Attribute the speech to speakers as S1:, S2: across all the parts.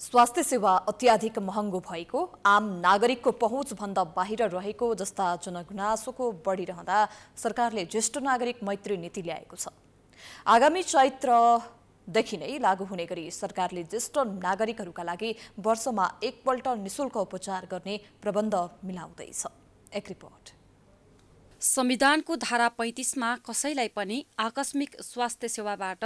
S1: स्वास्थ्य सेवा अत्याधिक महँगो भएको आम नागरिकको पहुँचभन्दा बाहिर रहेको जस्ता जनगुनासोको बढिरहँदा सरकारले ज्येष्ठ नागरिक मैत्री नीति ल्याएको छ आगामी चैत्रदेखि नै लागू हुने गरी सरकारले ज्येष्ठ नागरिकहरूका लागि वर्षमा एकपल्ट निशुल्क उपचार गर्ने प्रबन्ध मिलाउँदैछ एक रिपोर्ट संविधानको धारा पैँतिसमा कसैलाई पनि आकस्मिक स्वास्थ्य सेवाबाट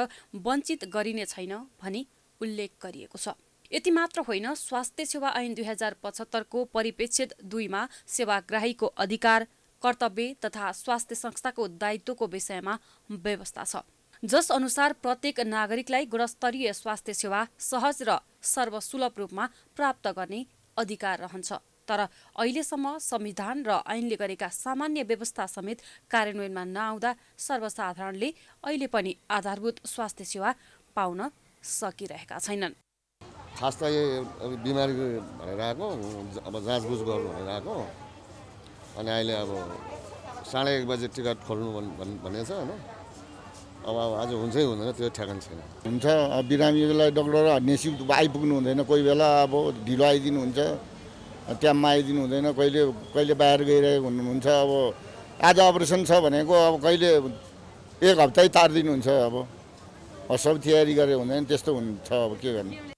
S1: वञ्चित गरिने छैन भनी उल्लेख गरिएको छ यति मात्र होइन स्वास्थ्य सेवा ऐन दुई हजार पचहत्तरको परिप्रेक्षित दुईमा सेवाग्राहीको अधिकार कर्तव्य तथा स्वास्थ्य संस्थाको दायित्वको विषयमा व्यवस्था छ जस अनुसार प्रत्येक नागरिकलाई गुणस्तरीय स्वास्थ्य सेवा सहज र सर्वसुलभ रूपमा प्राप्त गर्ने अधिकार रहन्छ तर अहिलेसम्म संविधान र ऐनले गरेका सामान्य व्यवस्था समेत कार्यान्वयनमा नआउँदा सर्वसाधारणले अहिले पनि आधारभूत स्वास्थ्य सेवा पाउन सकिरहेका छैनन्
S2: खास त बिमारी भनेर आएको अब जाँचबुझ गर्नु भनेर आएको अनि अहिले अब साढे एक बजी टिकट खोल्नु भन् छ होइन अब अब आज हुन्छै हुँदैन त्यो ठ्याकन छैन
S1: हुन्छ बिरामीलाई डक्टर नेसी आइपुग्नु हुँदैन कोही बेला अब ढिलो आइदिनु आइदिनुहुन्छ टाइममा आइदिनु हुँदैन कहिले कहिले बाहिर गइरहेको हुनुहुन्छ अब आज अपरेसन छ भनेको अब कहिले एक हप्तै तारिदिनुहुन्छ अब सब तयारी गरेर हुँदैन त्यस्तो हुन्छ अब के गर्ने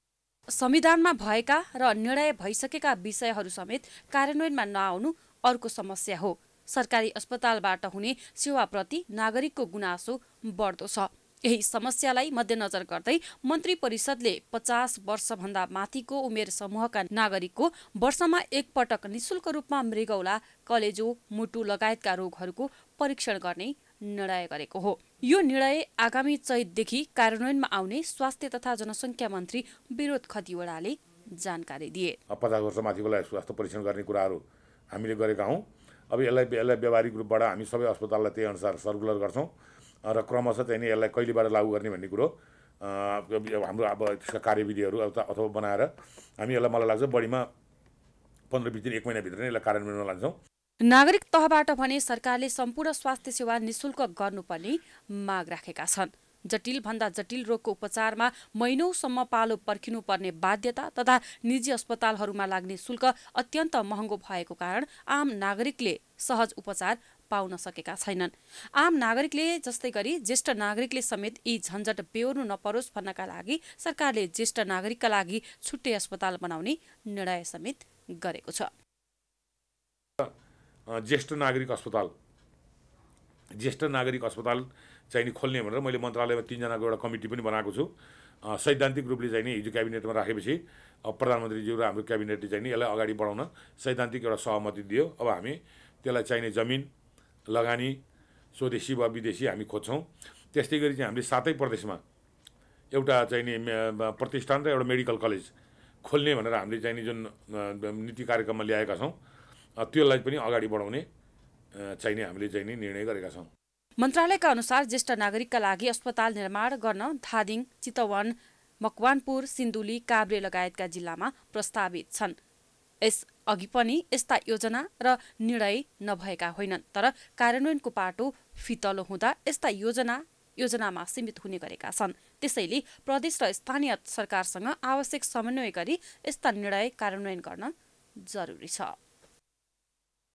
S1: संविधानमा भएका र निर्णय भइसकेका विषयहरू समेत कार्यान्वयनमा नआउनु अर्को समस्या हो सरकारी अस्पतालबाट हुने सेवाप्रति नागरिकको गुनासो बढ्दो छ यही समस्यालाई मध्यनजर गर्दै मन्त्री परिषदले पचास वर्षभन्दा माथिको उमेर समूहका नागरिकको वर्षमा एकपटक निशुल्क रूपमा मृगौला कलेजो मुटु लगायतका रोगहरूको परीक्षण गर्ने निर्णय गरेको हो यो निर्णय आगामी चैतदेखि कार्यान्वयनमा आउने स्वास्थ्य तथा जनसङ्ख्या मन्त्री विरोध खतिवड़ाले जानकारी दिए
S2: पचास वर्ष माथिकोलाई स्वास्थ्य परीक्षण गर्ने कुराहरू हामीले गरेका हौँ अब यसलाई यसलाई व्यावहारिक रूपबाट हामी सबै अस्पताललाई त्यही अनुसार सर्कुलर गर्छौँ र क्रमशः चाहिँ यसलाई कहिलेबाट लागू गर्ने भन्ने कुरो हाम्रो अब त्यसका कार्यविधिहरू अथवा बनाएर हामी यसलाई मलाई लाग्छ बढीमा पन्ध्र बिस दिन एक महिनाभित्र नै यसलाई कार्यान्वयनमा लान्छौँ
S1: नागरिक तहबाट भने सरकारले सम्पूर्ण स्वास्थ्य सेवा निशुल्क गर्नुपर्ने माग राखेका छन् जटिल भन्दा जटिल रोगको उपचारमा महिनौसम्म पालो पर्खिनुपर्ने बाध्यता तथा निजी अस्पतालहरूमा लाग्ने शुल्क अत्यन्त महँगो भएको कारण आम नागरिकले सहज उपचार पाउन सकेका छैनन् आम नागरिकले जस्तै गरी ज्येष्ठ नागरिकले समेत यी झन्झट बेहोर्नु नपरोस् भन्नका लागि सरकारले ज्येष्ठ नागरिकका लागि छुट्टै अस्पताल बनाउने निर्णय समेत गरेको छ
S2: ज्येष्ठ नागरिक अस्पताल ज्येष्ठ नागरिक अस्पताल चाहिँ नि खोल्ने भनेर मैले मन्त्रालयमा तिनजनाको एउटा कमिटी पनि बनाएको छु सैद्धान्तिक रूपले चाहिँ नि हिजो क्याबिनेटमा राखेपछि अब प्रधानमन्त्रीज्यू र हाम्रो क्याबिनेटले चाहिँ नि यसलाई अगाडि बढाउन सैद्धान्तिक एउटा सहमति दियो अब हामी त्यसलाई चाहिने जमिन लगानी स्वदेशी वा विदेशी हामी खोज्छौँ त्यस्तै गरी चाहिँ हामीले सातै प्रदेशमा एउटा चाहिने प्रतिष्ठान र एउटा मेडिकल कलेज खोल्ने भनेर हामीले चाहिने जुन नीति कार्यक्रममा ल्याएका छौँ त्यसलाई पनि अगाडि बढाउने चाहिने हामीले चाहिँ नि निर्णय गरेका छौँ
S1: मन्त्रालयका अनुसार ज्येष्ठ नागरिकका लागि अस्पताल निर्माण गर्न धादिङ चितवन मकवानपुर सिन्धुली काभ्रे लगायतका जिल्लामा प्रस्तावित छन् यस अघि पनि यस्ता योजना र निर्णय नभएका होइनन् तर कार्यान्वयनको पाटो फितलो हुँदा यस्ता योजना योजनामा सीमित हुने गरेका छन् त्यसैले प्रदेश र स्थानीय सरकारसँग आवश्यक समन्वय गरी यस्ता निर्णय कार्यान्वयन गर्न जरुरी छ